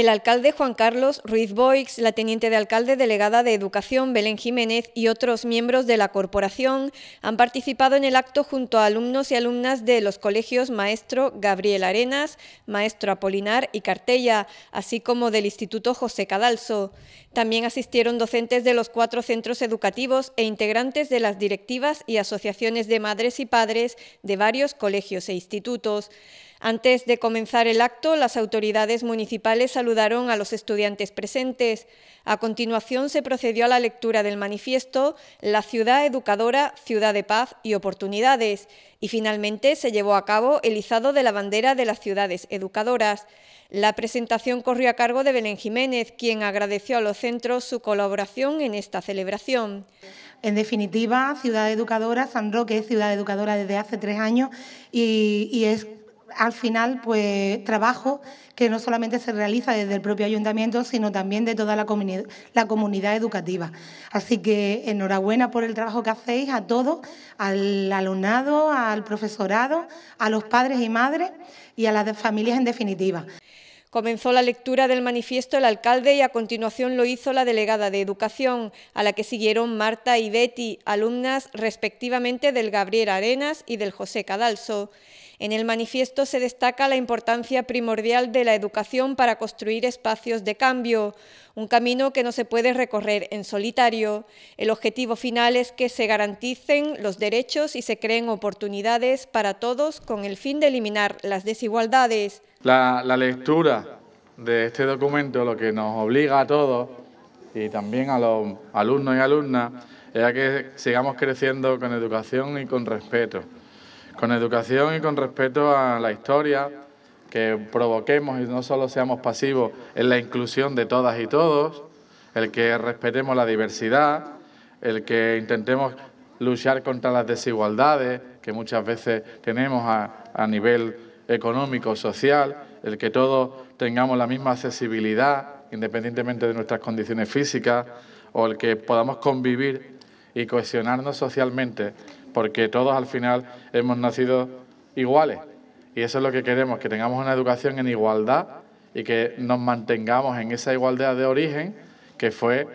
el alcalde Juan Carlos Ruiz Boix, la teniente de alcalde delegada de Educación Belén Jiménez y otros miembros de la corporación han participado en el acto junto a alumnos y alumnas de los colegios Maestro Gabriel Arenas, Maestro Apolinar y Cartella, así como del Instituto José Cadalso. También asistieron docentes de los cuatro centros educativos e integrantes de las directivas y asociaciones de madres y padres de varios colegios e institutos. Antes de comenzar el acto, las autoridades municipales saludaron a los estudiantes presentes. A continuación se procedió a la lectura del manifiesto La ciudad educadora, ciudad de paz y oportunidades y finalmente se llevó a cabo el izado de la bandera de las ciudades educadoras. La presentación corrió a cargo de Belén Jiménez, quien agradeció a los centros su colaboración en esta celebración. En definitiva, Ciudad Educadora, San Roque es Ciudad Educadora desde hace tres años y, y es al final, pues trabajo que no solamente se realiza desde el propio ayuntamiento, sino también de toda la, comunidad educativa. Así que enhorabuena por el trabajo que hacéis a todos, al alumnado, al profesorado, a los padres y madres y a las familias en definitiva. Comenzó la lectura del manifiesto el alcalde y a continuación lo hizo la delegada de Educación, a la que siguieron Marta y Betty, alumnas respectivamente del Gabriel Arenas y del José Cadalso. En el manifiesto se destaca la importancia primordial de la educación para construir espacios de cambio, un camino que no se puede recorrer en solitario. El objetivo final es que se garanticen los derechos y se creen oportunidades para todos con el fin de eliminar las desigualdades. La, lectura de este documento lo que nos obliga a todos y también a los alumnos y alumnas es a que sigamos creciendo con educación y con respeto con educación y con respeto a la historia, que provoquemos y no solo seamos pasivos en la inclusión de todas y todos, el que respetemos la diversidad, el que intentemos luchar contra las desigualdades que muchas veces tenemos a, nivel económico, social, el que todos tengamos la misma accesibilidad, independientemente de nuestras condiciones físicas, o el que podamos convivir y cohesionarnos socialmente, porque todos al final hemos nacido iguales. Y eso es lo que queremos, que tengamos una educación en igualdad y que nos mantengamos en esa igualdad de origen que fue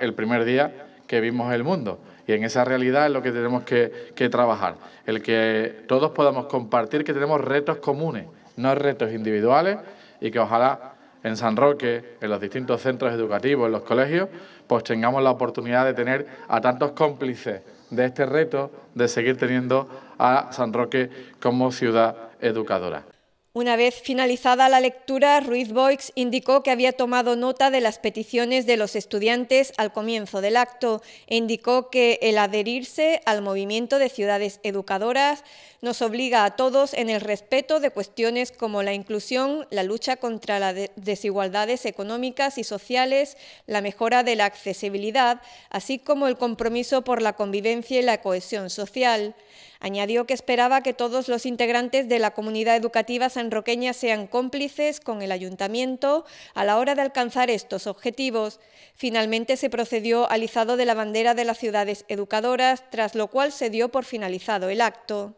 el primer día que vimos el mundo. Y en esa realidad es lo que tenemos que, que trabajar, el que todos podamos compartir que tenemos retos comunes, no retos individuales, y que ojalá en San Roque, en los distintos centros educativos, en los colegios, pues tengamos la oportunidad de tener a tantos cómplices de este reto de seguir teniendo a San Roque como ciudad educadora. Una vez finalizada la lectura, Ruiz Boix indicó que había tomado nota de las peticiones de los estudiantes al comienzo del acto e indicó que el adherirse al movimiento de ciudades educadoras nos obliga a todos en el respeto de cuestiones como la inclusión, la lucha contra las desigualdades económicas y sociales, la mejora de la accesibilidad, así como el compromiso por la convivencia y la cohesión social. Añadió que esperaba que todos los integrantes de la comunidad educativa sanroqueña sean cómplices con el ayuntamiento a la hora de alcanzar estos objetivos. Finalmente se procedió al izado de la bandera de las ciudades educadoras, tras lo cual se dio por finalizado el acto.